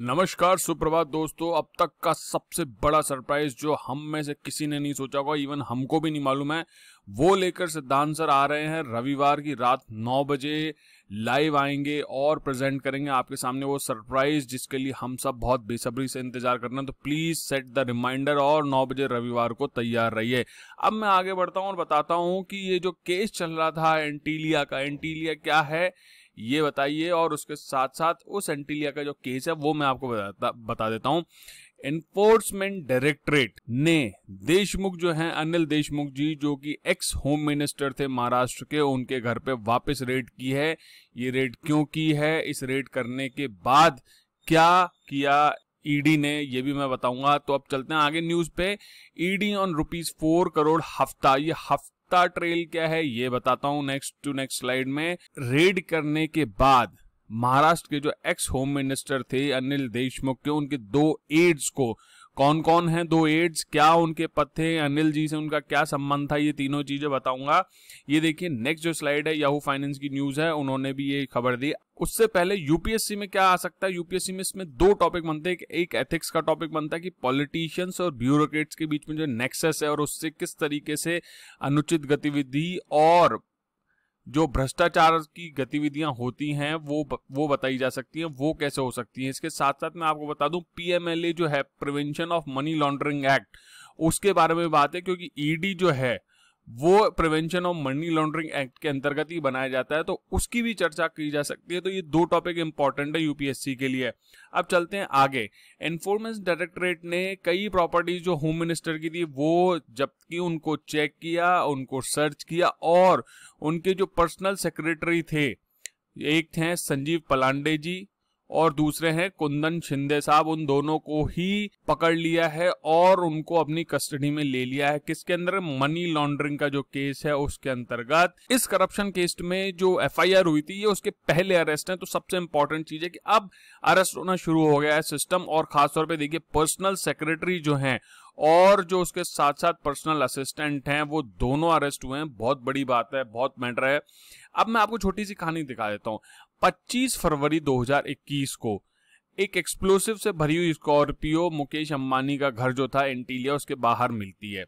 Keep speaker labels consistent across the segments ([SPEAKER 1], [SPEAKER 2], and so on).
[SPEAKER 1] नमस्कार सुप्रभात दोस्तों अब तक का सबसे बड़ा सरप्राइज जो हम में से किसी ने नहीं सोचा होगा इवन हमको भी नहीं मालूम है वो लेकर सिद्धांत सर आ रहे हैं रविवार की रात नौ बजे लाइव आएंगे और प्रेजेंट करेंगे आपके सामने वो सरप्राइज जिसके लिए हम सब बहुत बेसब्री से इंतजार करना तो प्लीज सेट द रिमाइंडर और नौ बजे रविवार को तैयार रहिए अब मैं आगे बढ़ता हूँ और बताता हूँ कि ये जो केस चल रहा था एंटीलिया का एंटीलिया क्या है ये बताइए और उसके साथ साथ उस एंटीलिया का जो केस है वो मैं आपको बताता बता देता हूँ एनफोर्समेंट डायरेक्टरेट ने देशमुख जो हैं अनिल देशमुख जी जो कि एक्स होम मिनिस्टर थे महाराष्ट्र के उनके घर पे वापस रेड की है ये रेड क्यों की है इस रेड करने के बाद क्या किया ईडी e ने ये भी मैं बताऊंगा तो अब चलते हैं आगे न्यूज पे ED on rupees four crore हफ्ता ये हफ्ता कुत्ता ट्रेल क्या है ये बताता हूं नेक्स्ट टू नेक्स्ट स्लाइड में रेड करने के बाद महाराष्ट्र के जो एक्स होम मिनिस्टर थे अनिल देशमुख के उनके दो एड्स को कौन कौन है दो एड्स क्या उनके पद थे अनिल जी से उनका क्या संबंध था ये तीनों चीजें बताऊंगा ये देखिए नेक्स्ट जो स्लाइड है याहू फाइनेंस की न्यूज है उन्होंने भी ये खबर दी उससे पहले यूपीएससी में क्या आ सकता है यूपीएससी में इसमें दो टॉपिक बनते हैं एक एथिक्स का टॉपिक बनता है कि पॉलिटिशियंस और ब्यूरोक्रेट्स के बीच में जो नेक्सस है और उससे किस तरीके से अनुचित गतिविधि और जो भ्रष्टाचार की गतिविधियां होती हैं वो वो बताई जा सकती हैं वो कैसे हो सकती हैं इसके साथ साथ मैं आपको बता दूं पीएमएलए जो है prevention of money laundering act उसके बारे में बात है क्योंकि ईडी e जो है वो prevention of money laundering act के अंतर्गत ही बनाया जाता है तो उसकी भी चर्चा की जा सकती है तो ये दो टॉपिक इंपॉर्टेंट है यूपीएससी के लिए अब चलते हैं आगे एनफोर्समेंट डायरेक्टरेट ने कई प्रॉपर्टीज जो होम मिनिस्टर की थी वो जबकि उनको चेक किया उनको सर्च किया और उनके जो पर्सनल सेक्रेटरी थे एक थे संजीव पलांडे जी और दूसरे हैं कुंदन शिंदे साहब उन दोनों को ही पकड़ लिया है और उनको अपनी कस्टडी में ले लिया है किसके अंदर मनी लॉन्ड्रिंग का जो केस है उसके अंतर्गत इस करप्शन केस में जो एफआईआर हुई थी ये उसके पहले अरेस्ट है तो सबसे इंपॉर्टेंट चीज है कि अब अरेस्ट होना शुरू हो गया है सिस्टम और खासतौर पर देखिए पर्सनल सेक्रेटरी जो है और जो उसके साथ साथ पर्सनल असिस्टेंट हैं वो दोनों अरेस्ट हुए हैं बहुत बड़ी बात है बहुत मैटर है अब मैं आपको छोटी सी कहानी दिखा देता हूँ 25 फरवरी 2021 को एक एक्सप्लोसिव से भरी हुई स्कॉर्पियो मुकेश अंबानी का घर जो था एंटीलिया उसके बाहर मिलती है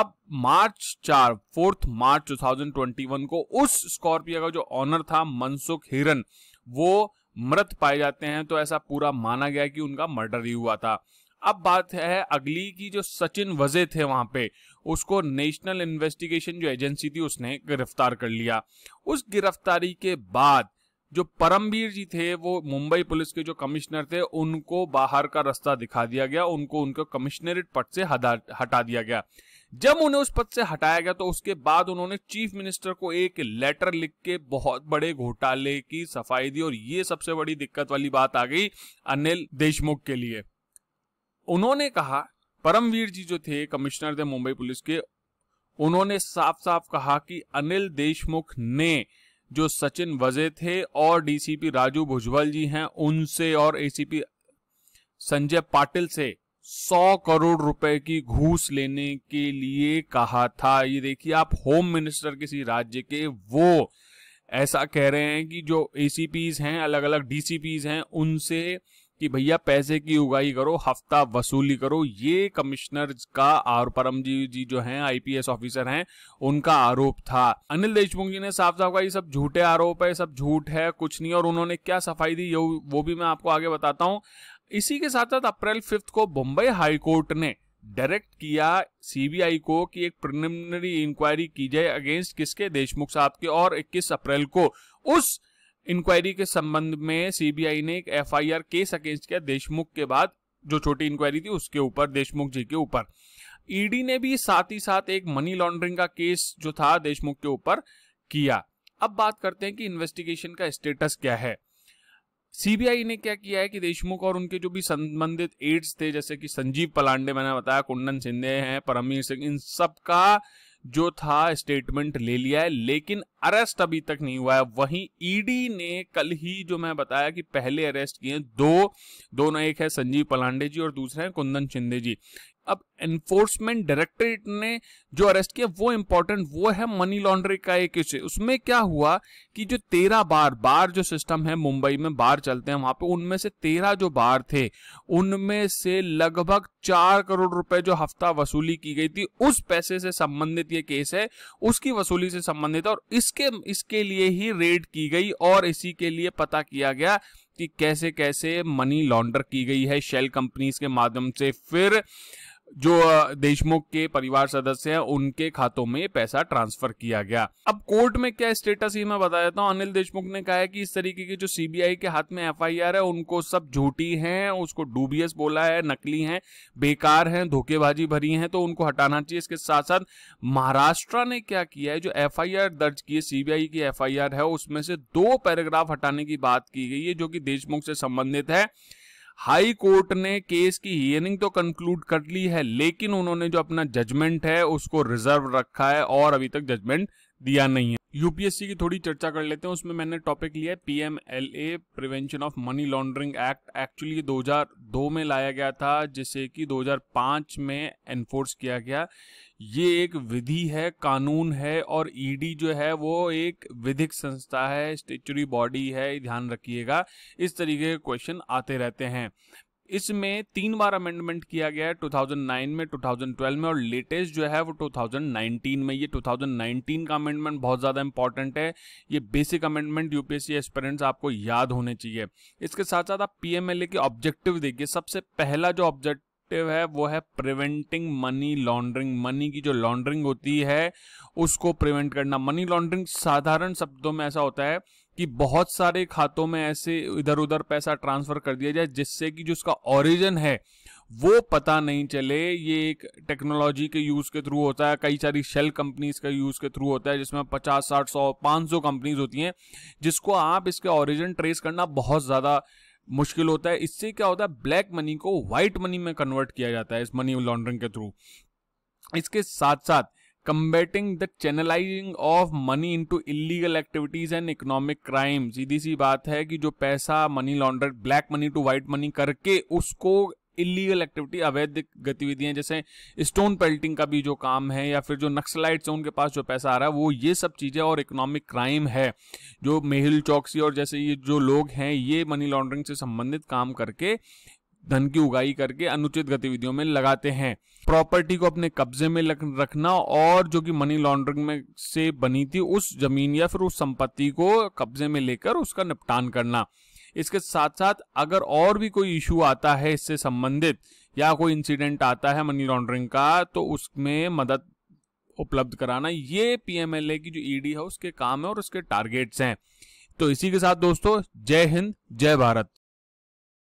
[SPEAKER 1] अब मार्च चार फोर्थ मार्च 2021 को उस स्कॉर्पियो का जो ऑनर था मनसुख हिरन वो मृत पाए जाते हैं तो ऐसा पूरा माना गया कि उनका मर्डर ही हुआ था अब बात है अगली की जो सचिन वजे थे वहां पे उसको नेशनल इन्वेस्टिगेशन जो एजेंसी थी उसने गिरफ्तार कर लिया उस गिरफ्तारी के बाद जो परमवीर जी थे वो मुंबई पुलिस के जो कमिश्नर थे उनको बाहर का रास्ता दिखा दिया गया उनको उनके कमिश्नरेट पद से हटा दिया गया जब उन्हें उस पद से हटाया गया तो उसके बाद उन्होंने चीफ मिनिस्टर को एक लेटर लिख के बहुत बड़े घोटाले की सफाई दी और ये सबसे बड़ी दिक्कत वाली बात आ गई अनिल देशमुख के लिए उन्होंने कहा परमवीर जी जो थे कमिश्नर थे मुंबई पुलिस के उन्होंने साफ साफ कहा कि अनिल देशमुख ने जो सचिन वजे थे और डीसीपी राजू भुजवल जी हैं उनसे और एसीपी संजय पाटिल से 100 करोड़ रुपए की घूस लेने के लिए कहा था ये देखिए आप होम मिनिस्टर किसी राज्य के वो ऐसा कह रहे हैं कि जो एसीपीज हैं अलग अलग डीसीपीज हैं उनसे कि भैया पैसे की उगाही करो हफ्ता वसूली करो ये कमिश्नर का और परमजी जी जो हैं आईपीएस ऑफिसर हैं उनका आरोप था अनिल देशमुख जी ने साफ साफ कहा ये सब झूठे आरोप है सब झूठ है कुछ नहीं और उन्होंने क्या सफाई दी वो भी मैं आपको आगे बताता हूँ इसी के साथ साथ अप्रैल फिफ्थ को बम्बई हाईकोर्ट ने डायरेक्ट किया सीबीआई को कि एक प्रिलिमिनरी इंक्वायरी की जाए अगेंस्ट किसके देशमुख साहब के और 21 अप्रैल को उस इंक्वायरी के संबंध में सीबीआई ने एक एफआईआर केस अगेंस्ट किया देशमुख के बाद जो छोटी इंक्वायरी थी उसके ऊपर देशमुख जी के ऊपर ईडी e ने भी साथ ही साथ एक मनी लॉन्ड्रिंग का केस जो था देशमुख के ऊपर किया अब बात करते हैं कि इन्वेस्टिगेशन का स्टेटस क्या है सीबीआई ने क्या किया है कि देशमुख और उनके जो भी संबंधित एड्स थे जैसे कि संजीव पलांडे मैंने बताया कुंडन सिंधे हैं परमवीर सिंह इन सबका जो था स्टेटमेंट ले लिया है लेकिन अरेस्ट अभी तक नहीं हुआ है वहीं ईडी e ने कल ही जो मैं बताया कि पहले अरेस्ट किए दो दोनों एक है संजीव पलांडे जी और दूसरे हैं कुंदन शिंदे जी अब एनफोर्समेंट डायरेक्टरेट ने जो अरेस्ट किया वो इंपॉर्टेंट वो है मनी लॉन्ड्रिंग का एक इश्यू उसमें क्या हुआ कि जो तेरह बार बार जो सिस्टम है मुंबई में बार चलते हैं वहां पे उनमें से तेरह जो बार थे उनमें से लगभग चार करोड़ रुपए जो हफ्ता वसूली की गई थी उस पैसे से संबंधित ये केस है उसकी वसूली से संबंधित और इसके इसके लिए ही रेड की गई और इसी के लिए पता किया गया कि कैसे कैसे मनी लॉन्डर की गई है शेल कंपनीज के माध्यम से फिर जो देशमुख के परिवार सदस्य हैं उनके खातों में पैसा ट्रांसफर किया गया अब कोर्ट में क्या स्टेटस ही मैं बता देता हूँ अनिल देशमुख ने कहा है कि इस तरीके की जो सीबीआई के हाथ में एफआईआर है उनको सब झूठी हैं उसको डूबियस बोला है नकली हैं बेकार हैं धोखेबाजी भरी हैं तो उनको हटाना चाहिए इसके साथ साथ महाराष्ट्र ने क्या किया है जो एफ दर्ज की है सीबीआई की एफ है उसमें से दो पैराग्राफ हटाने की बात की गई है जो कि देशमुख से संबंधित है हाई कोर्ट ने केस की हियरिंग तो कंक्लूड कर ली है लेकिन उन्होंने जो अपना जजमेंट है उसको रिजर्व रखा है और अभी तक जजमेंट दिया नहीं है यूपीएससी की थोड़ी चर्चा कर लेते हैं उसमें मैंने टॉपिक लिया है a prevention of money laundering act actually 2002 में लाया गया था जिसे कि 2005 में एनफोर्स किया गया ये एक विधि है कानून है और ईडी e जो है वो एक विधिक संस्था है स्टेचुरी बॉडी है ध्यान रखिएगा इस तरीके के क्वेश्चन आते रहते हैं इसमें तीन बार अमेंडमेंट किया गया है 2009 में 2012 में और लेटेस्ट जो है वो 2019 में ये 2019 का अमेंडमेंट बहुत ज़्यादा इंपॉर्टेंट है ये बेसिक अमेंडमेंट यूपीएससी एक्सपेरेंट्स आपको याद होने चाहिए इसके साथ साथ आप पीएमएलए के ऑब्जेक्टिव देखिए सबसे पहला जो ऑब्जेक्ट ऑब्जेक्टिव है वो है प्रिवेंटिंग मनी लॉन्ड्रिंग मनी की जो लॉन्ड्रिंग होती है उसको प्रिवेंट करना मनी लॉन्ड्रिंग साधारण शब्दों में ऐसा होता है कि बहुत सारे खातों में ऐसे इधर उधर पैसा ट्रांसफर कर दिया जाए जिससे कि जो उसका ओरिजिन है वो पता नहीं चले ये एक टेक्नोलॉजी के यूज़ के थ्रू होता है कई सारी शेल कंपनीज का यूज़ के थ्रू होता है जिसमें पचास साठ सौ पाँच सौ कंपनीज होती हैं जिसको आप इसके ओरिजिन ट्रेस करना बहुत ज़्यादा मुश्किल होता है इससे क्या होता है ब्लैक मनी को व्हाइट मनी में कन्वर्ट किया जाता है इस मनी लॉन्ड्रिंग के थ्रू इसके साथ साथ combating the channelizing of money into illegal activities and economic crime सीधी सी बात है कि जो पैसा money launder black money to white money करके उसको इलीगल एक्टिविटी अवैध गतिविधियां जैसे स्टोन पेल्टिंग का भी जो काम है या फिर जो नक्सलाइट्स हैं उनके पास जो पैसा आ रहा है वो ये सब चीज़ें और इकोनॉमिक क्राइम है जो मेहिल चौकसी और जैसे ये जो लोग हैं ये मनी लॉन्ड्रिंग से संबंधित काम करके धन की उगाही करके अनुचित गतिविधियों में लगाते हैं प्रॉपर्टी को अपने कब्जे में रखना और जो कि मनी लॉन्ड्रिंग में से बनी थी उस जमीन या फिर उस संपत्ति को कब्जे में लेकर उसका निपटान करना इसके साथ साथ अगर और भी कोई इशू आता है इससे संबंधित या कोई इंसिडेंट आता है मनी लॉन्ड्रिंग का तो उसमें मदद उपलब्ध कराना ये पीएमएलए की जो ईडी e है उसके काम है और उसके टारगेट्स हैं तो इसी के साथ दोस्तों जय हिंद जय भारत